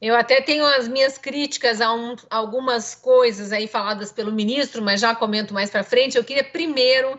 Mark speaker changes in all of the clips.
Speaker 1: Eu até tenho as minhas críticas a um, algumas coisas aí faladas pelo ministro, mas já comento mais para frente. Eu queria primeiro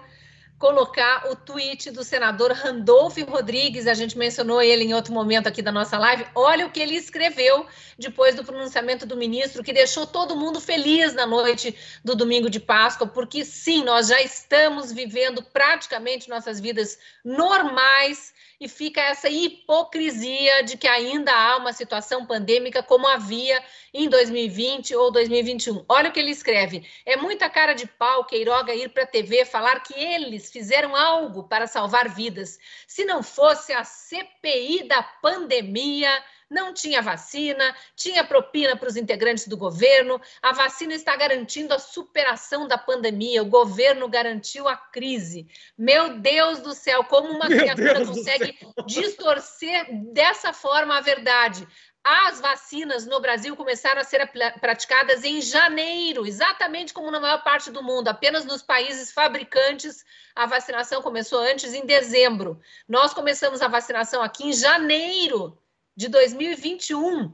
Speaker 1: colocar o tweet do senador Randolph Rodrigues, a gente mencionou ele em outro momento aqui da nossa live. Olha o que ele escreveu depois do pronunciamento do ministro, que deixou todo mundo feliz na noite do domingo de Páscoa, porque sim, nós já estamos vivendo praticamente nossas vidas normais e fica essa hipocrisia de que ainda há uma situação pandêmica como havia em 2020 ou 2021. Olha o que ele escreve: é muita cara de pau Queiroga ir para a TV falar que eles fizeram algo para salvar vidas. Se não fosse a CPI da pandemia não tinha vacina, tinha propina para os integrantes do governo. A vacina está garantindo a superação da pandemia, o governo garantiu a crise. Meu Deus do céu, como uma criatura consegue distorcer dessa forma a verdade? As vacinas no Brasil começaram a ser praticadas em janeiro, exatamente como na maior parte do mundo. Apenas nos países fabricantes, a vacinação começou antes, em dezembro. Nós começamos a vacinação aqui em janeiro de 2021.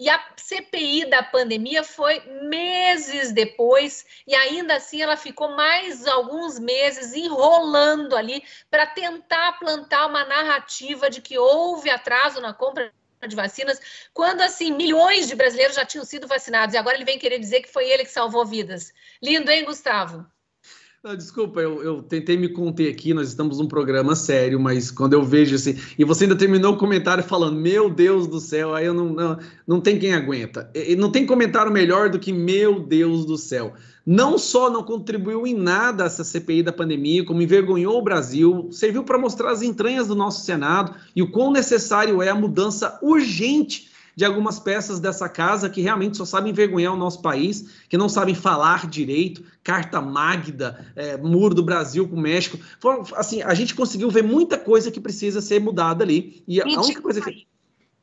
Speaker 1: E a CPI da pandemia foi meses depois, e ainda assim ela ficou mais alguns meses enrolando ali para tentar plantar uma narrativa de que houve atraso na compra de vacinas, quando assim milhões de brasileiros já tinham sido vacinados, e agora ele vem querer dizer que foi ele que salvou vidas. Lindo, hein, Gustavo?
Speaker 2: Não, desculpa, eu, eu, tentei me conter aqui, nós estamos num programa sério, mas quando eu vejo assim. E você ainda terminou o comentário falando, meu Deus do céu, aí eu não. Não, não tem quem aguenta. E, não tem comentário melhor do que meu Deus do céu. Não só não contribuiu em nada essa CPI da pandemia, como envergonhou o Brasil, serviu para mostrar as entranhas do nosso Senado e o quão necessário é a mudança urgente de algumas peças dessa casa que realmente só sabem envergonhar o nosso país, que não sabem falar direito, Carta Magda, é, Muro do Brasil com o México. Foram, assim, a gente conseguiu ver muita coisa que precisa ser mudada ali. E Bitcoin. a única coisa que.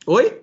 Speaker 2: Oi?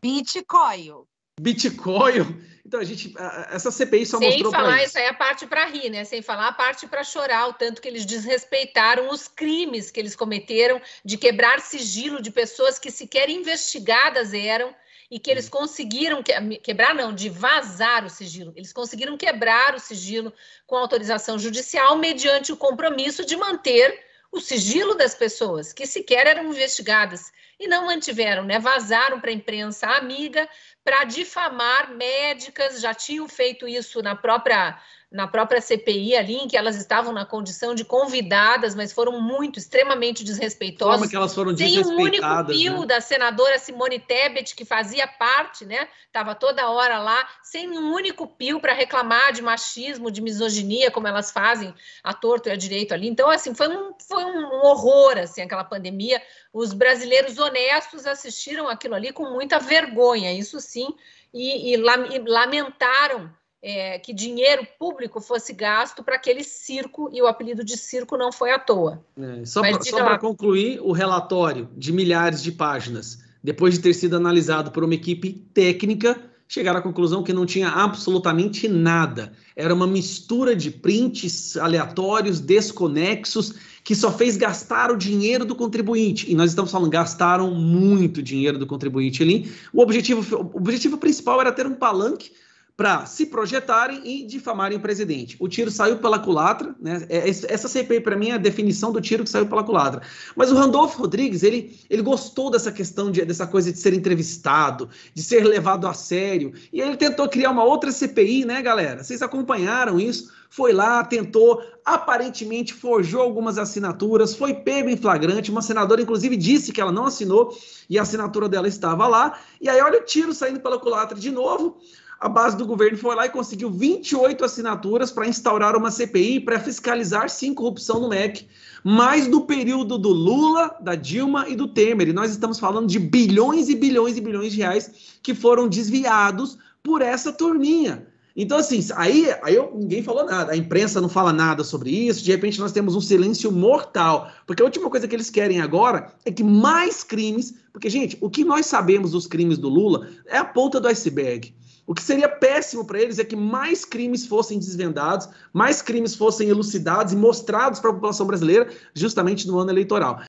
Speaker 2: Bitcoin. Bitcoin. Então, a gente. Essa CPI só Sem mostrou. Sem falar, isso
Speaker 1: aí é a parte para rir, né? Sem falar a parte para chorar, o tanto que eles desrespeitaram os crimes que eles cometeram de quebrar sigilo de pessoas que sequer investigadas eram e que eles hum. conseguiram que, quebrar, não, de vazar o sigilo. Eles conseguiram quebrar o sigilo com autorização judicial mediante o compromisso de manter o sigilo das pessoas que sequer eram investigadas e não mantiveram, né? Vazaram para a imprensa amiga para difamar médicas, já tinham feito isso na própria na própria CPI ali, em que elas estavam na condição de convidadas, mas foram muito, extremamente desrespeitosas. Como que
Speaker 2: elas foram desrespeitadas? Sem um único pio né? da
Speaker 1: senadora Simone Tebet, que fazia parte, né? Estava toda hora lá, sem um único pio para reclamar de machismo, de misoginia, como elas fazem a torto e a direito ali. Então, assim, foi um, foi um horror, assim, aquela pandemia. Os brasileiros honestos assistiram aquilo ali com muita vergonha, isso sim, e, e lamentaram é, que dinheiro público fosse gasto para aquele circo, e o apelido de circo não foi à toa.
Speaker 2: É, só para concluir, o relatório de milhares de páginas, depois de ter sido analisado por uma equipe técnica, chegaram à conclusão que não tinha absolutamente nada. Era uma mistura de prints aleatórios, desconexos, que só fez gastar o dinheiro do contribuinte. E nós estamos falando, gastaram muito dinheiro do contribuinte ali. O objetivo, o objetivo principal era ter um palanque para se projetarem e difamarem o presidente. O tiro saiu pela culatra, né? É, essa CPI para mim é a definição do tiro que saiu pela culatra. Mas o Randolfo Rodrigues, ele, ele gostou dessa questão de, dessa coisa de ser entrevistado, de ser levado a sério, e ele tentou criar uma outra CPI, né, galera? Vocês acompanharam isso? Foi lá, tentou, aparentemente forjou algumas assinaturas, foi pego em flagrante, uma senadora inclusive disse que ela não assinou e a assinatura dela estava lá. E aí olha o tiro saindo pela culatra de novo a base do governo foi lá e conseguiu 28 assinaturas para instaurar uma CPI para fiscalizar sim corrupção no MEC, mais do período do Lula, da Dilma e do Temer. E nós estamos falando de bilhões e bilhões e bilhões de reais que foram desviados por essa turminha. Então, assim, aí, aí eu, ninguém falou nada, a imprensa não fala nada sobre isso, de repente nós temos um silêncio mortal, porque a última coisa que eles querem agora é que mais crimes, porque, gente, o que nós sabemos dos crimes do Lula é a ponta do iceberg. O que seria péssimo para eles é que mais crimes fossem desvendados, mais crimes fossem elucidados e mostrados para a população brasileira, justamente no ano eleitoral.